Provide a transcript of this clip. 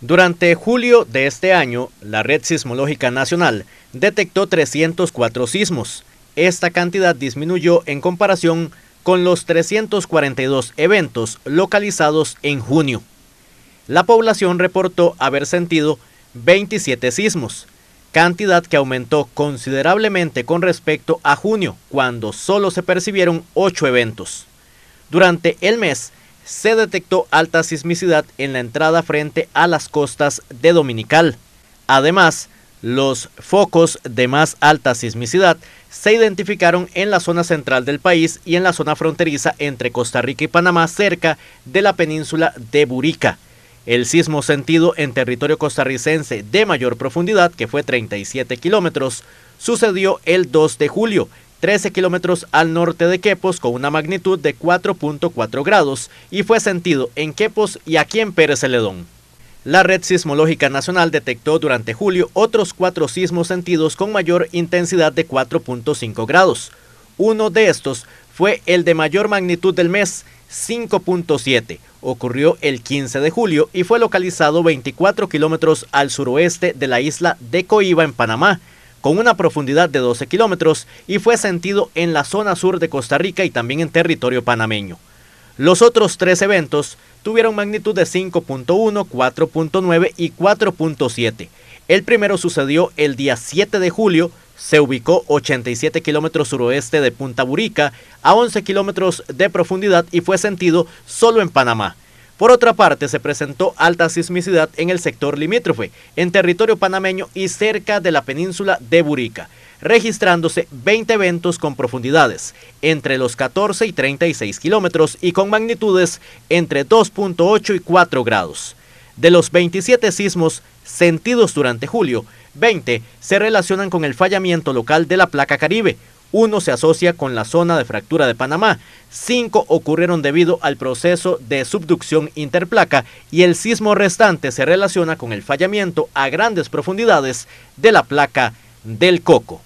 Durante julio de este año, la Red Sismológica Nacional detectó 304 sismos. Esta cantidad disminuyó en comparación con los 342 eventos localizados en junio. La población reportó haber sentido 27 sismos, cantidad que aumentó considerablemente con respecto a junio, cuando solo se percibieron 8 eventos. Durante el mes, se detectó alta sismicidad en la entrada frente a las costas de Dominical. Además, los focos de más alta sismicidad se identificaron en la zona central del país y en la zona fronteriza entre Costa Rica y Panamá cerca de la península de Burica. El sismo sentido en territorio costarricense de mayor profundidad, que fue 37 kilómetros, sucedió el 2 de julio 13 kilómetros al norte de Quepos con una magnitud de 4.4 grados y fue sentido en Quepos y aquí en Pérez Celedón. La Red Sismológica Nacional detectó durante julio otros cuatro sismos sentidos con mayor intensidad de 4.5 grados. Uno de estos fue el de mayor magnitud del mes, 5.7. Ocurrió el 15 de julio y fue localizado 24 kilómetros al suroeste de la isla de Coiba en Panamá, con una profundidad de 12 kilómetros y fue sentido en la zona sur de Costa Rica y también en territorio panameño. Los otros tres eventos tuvieron magnitud de 5.1, 4.9 y 4.7. El primero sucedió el día 7 de julio, se ubicó 87 kilómetros suroeste de Punta Burica, a 11 kilómetros de profundidad y fue sentido solo en Panamá. Por otra parte, se presentó alta sismicidad en el sector limítrofe, en territorio panameño y cerca de la península de Burica, registrándose 20 eventos con profundidades entre los 14 y 36 kilómetros y con magnitudes entre 2.8 y 4 grados. De los 27 sismos sentidos durante julio, 20 se relacionan con el fallamiento local de la placa Caribe, uno se asocia con la zona de fractura de Panamá, cinco ocurrieron debido al proceso de subducción interplaca y el sismo restante se relaciona con el fallamiento a grandes profundidades de la placa del coco.